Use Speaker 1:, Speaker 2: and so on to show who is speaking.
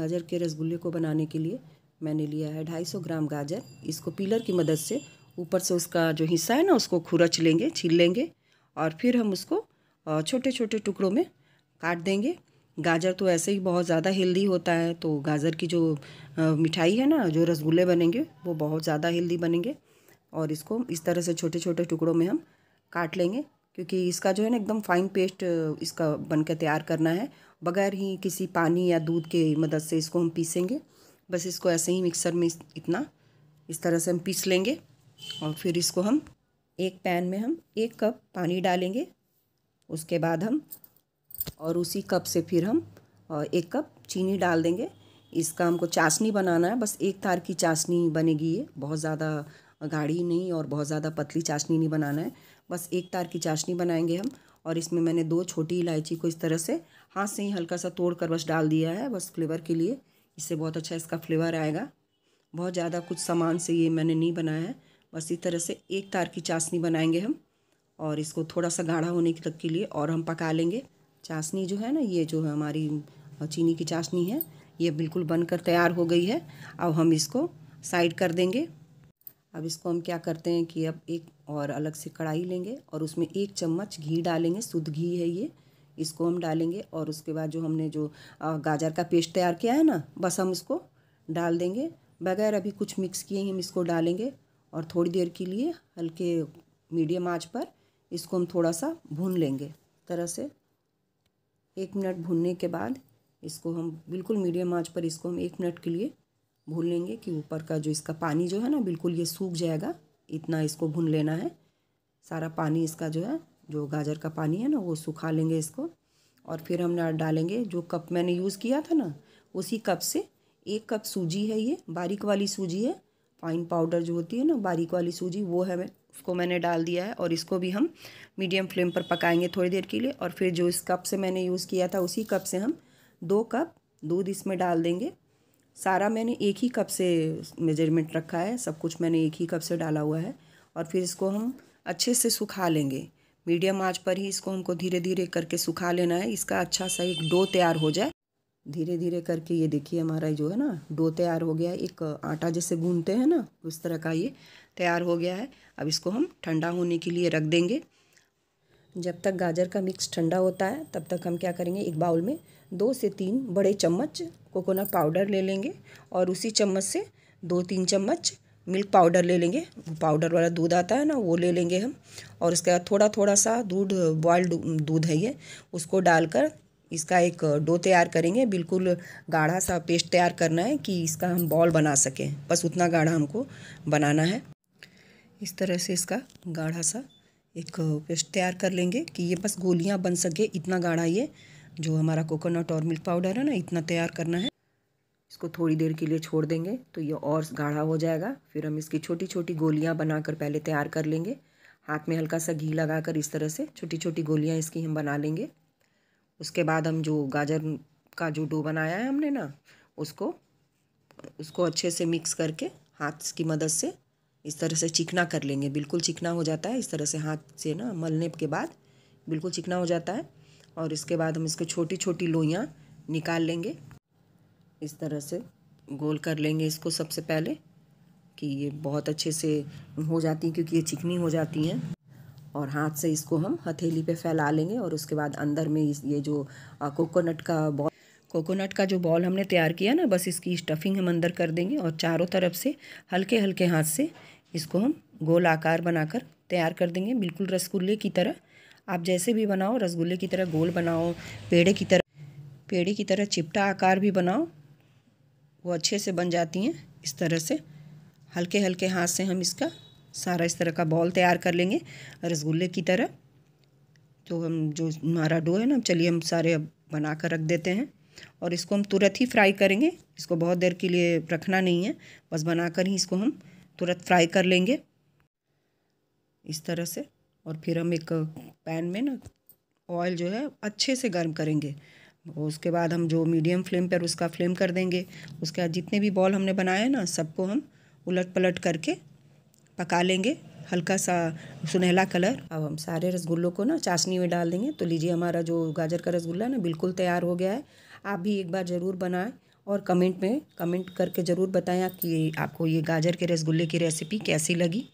Speaker 1: गाजर के रसगुल्ले को बनाने के लिए मैंने लिया है 250 ग्राम गाजर इसको पीलर की मदद से ऊपर से उसका जो हिस्सा है ना उसको खुरच लेंगे छील लेंगे और फिर हम उसको छोटे छोटे टुकड़ों में काट देंगे गाजर तो ऐसे ही बहुत ज़्यादा हेल्दी होता है तो गाजर की जो मिठाई है ना जो रसगुल्ले बनेंगे वो बहुत ज़्यादा हेल्दी बनेंगे और इसको इस तरह से छोटे छोटे टुकड़ों में हम काट लेंगे क्योंकि इसका जो है ना एकदम फाइन पेस्ट इसका बन कर तैयार करना है बगैर ही किसी पानी या दूध के मदद से इसको हम पीसेंगे बस इसको ऐसे ही मिक्सर में इतना इस तरह से हम पीस लेंगे और फिर इसको हम एक पैन में हम एक कप पानी डालेंगे उसके बाद हम और उसी कप से फिर हम एक कप चीनी डाल देंगे इसका हमको चाशनी बनाना है बस एक तार की चाशनी बनेगी ये बहुत ज़्यादा गाढ़ी नहीं और बहुत ज़्यादा पतली चाशनी नहीं बनाना है बस एक तार की चाशनी बनाएंगे हम और इसमें मैंने दो छोटी इलायची को इस तरह से हाथ से ही हल्का सा तोड़ कर बस डाल दिया है बस फ्लेवर के लिए इससे बहुत अच्छा इसका फ्लेवर आएगा बहुत ज़्यादा कुछ सामान से ये मैंने नहीं बनाया है बस इस तरह से एक तार की चाशनी बनाएंगे हम और इसको थोड़ा सा गाढ़ा होने तक के लिए और हम पका लेंगे चाशनी जो है ना ये जो है हमारी चीनी की चाशनी है ये बिल्कुल बनकर तैयार हो गई है अब हम इसको साइड कर देंगे अब इसको हम क्या करते हैं कि अब एक और अलग से कढ़ाई लेंगे और उसमें एक चम्मच घी डालेंगे शुद्ध घी है ये इसको हम डालेंगे और उसके बाद जो हमने जो गाजर का पेस्ट तैयार किया है ना बस हम इसको डाल देंगे बगैर अभी कुछ मिक्स किए ही हम इसको डालेंगे और थोड़ी देर के लिए हल्के मीडियम आँच पर इसको हम थोड़ा सा भून लेंगे तरह से एक मिनट भूनने के बाद इसको हम बिल्कुल मीडियम आँच पर इसको हम एक मिनट के लिए भून लेंगे कि ऊपर का जो इसका पानी जो है ना बिल्कुल ये सूख जाएगा इतना इसको भून लेना है सारा पानी इसका जो है जो गाजर का पानी है ना वो सुखा लेंगे इसको और फिर हम डालेंगे जो कप मैंने यूज़ किया था ना उसी कप से एक कप सूजी है ये बारीक वाली सूजी है फाइन पाउडर जो होती है ना बारीक वाली सूजी वो है मैं उसको मैंने डाल दिया है और इसको भी हम मीडियम फ्लेम पर पकाएंगे थोड़ी देर के लिए और फिर जो इस कप से मैंने यूज़ किया था उसी कप से हम दो कप दूध इसमें डाल देंगे सारा मैंने एक ही कप से मेजरमेंट रखा है सब कुछ मैंने एक ही कप से डाला हुआ है और फिर इसको हम अच्छे से सुखा लेंगे मीडियम आंच पर ही इसको हमको धीरे धीरे करके सुखा लेना है इसका अच्छा सा एक डो तैयार हो जाए धीरे धीरे करके ये देखिए हमारा जो है ना डो तैयार हो गया है एक आटा जैसे गूंदते हैं ना उस तरह का ये तैयार हो गया है अब इसको हम ठंडा होने के लिए रख देंगे जब तक गाजर का मिक्स ठंडा होता है तब तक हम क्या करेंगे एक बाउल में दो से तीन बड़े चम्मच कोकोनट पाउडर ले लेंगे और उसी चम्मच से दो तीन चम्मच मिल्क पाउडर ले लेंगे पाउडर वाला दूध आता है ना वो ले लेंगे हम और उसके बाद थोड़ा थोड़ा सा दूध बॉयल्ड दूध है ये उसको डालकर इसका एक डो तैयार करेंगे बिल्कुल गाढ़ा सा पेस्ट तैयार करना है कि इसका हम बॉल बना सकें बस उतना गाढ़ा हमको बनाना है इस तरह से इसका गाढ़ा सा एक पेस्ट तैयार कर लेंगे कि ये बस गोलियाँ बन सके इतना गाढ़ा ये जो हमारा कोकोनट और मिल्क पाउडर है ना इतना तैयार करना है इसको थोड़ी देर के लिए छोड़ देंगे तो ये और गाढ़ा हो जाएगा फिर हम इसकी छोटी छोटी गोलियाँ बनाकर पहले तैयार कर लेंगे हाथ में हल्का सा घी लगाकर इस तरह से छोटी छोटी गोलियाँ इसकी हम बना लेंगे उसके बाद हम जो गाजर का जो डो बनाया है हमने ना उसको उसको अच्छे से मिक्स करके हाथ की मदद से इस तरह से चिकना कर लेंगे बिल्कुल चिकना हो जाता है इस तरह से हाथ से ना मलने के बाद बिल्कुल चिकना हो जाता है और इसके बाद हम इसको छोटी छोटी लोइयाँ निकाल लेंगे इस तरह से गोल कर लेंगे इसको सबसे पहले कि ये बहुत अच्छे से हो जाती हैं क्योंकि ये चिकनी हो जाती हैं और हाथ से इसको हम हथेली पे फैला लेंगे और उसके बाद अंदर में ये जो कोकोनट का कोकोनट का जो बॉल हमने तैयार किया ना बस इसकी स्टफिंग हम अंदर कर देंगे और चारों तरफ से हल्के हल्के हाथ से इसको हम गोल आकार बनाकर तैयार कर देंगे बिल्कुल रसगुल्ले की तरह आप जैसे भी बनाओ रसगुल्ले की तरह गोल बनाओ पेड़े की तरह पेड़े की तरह चिपटा आकार भी बनाओ वो अच्छे से बन जाती हैं इस तरह से हल्के हल्के हाथ से हम इसका सारा इस तरह का बॉल तैयार कर लेंगे रसगुल्ले की तरह तो हम जो हमारा डो है ना चलिए हम सारे अब बना कर रख देते हैं और इसको हम तुरंत ही फ्राई करेंगे इसको बहुत देर के लिए रखना नहीं है बस बनाकर ही इसको हम तुरंत फ्राई कर लेंगे इस तरह से और फिर हम एक पैन में ना ऑयल जो है अच्छे से गर्म करेंगे उसके बाद हम जो मीडियम फ्लेम पर उसका फ्लेम कर देंगे उसके बाद जितने भी बॉल हमने बनाए हैं ना सबको हम उलट पलट करके पका लेंगे हल्का सा सुनहला कलर अब हम सारे रसगुल्लों को ना चाशनी में डाल देंगे तो लीजिए हमारा जो गाजर का रसगुल्ला है ना बिल्कुल तैयार हो गया है आप भी एक बार ज़रूर बनाएं और कमेंट में कमेंट करके ज़रूर बताएं कि आपको ये गाजर के रसगुल्ले की रेसिपी कैसी लगी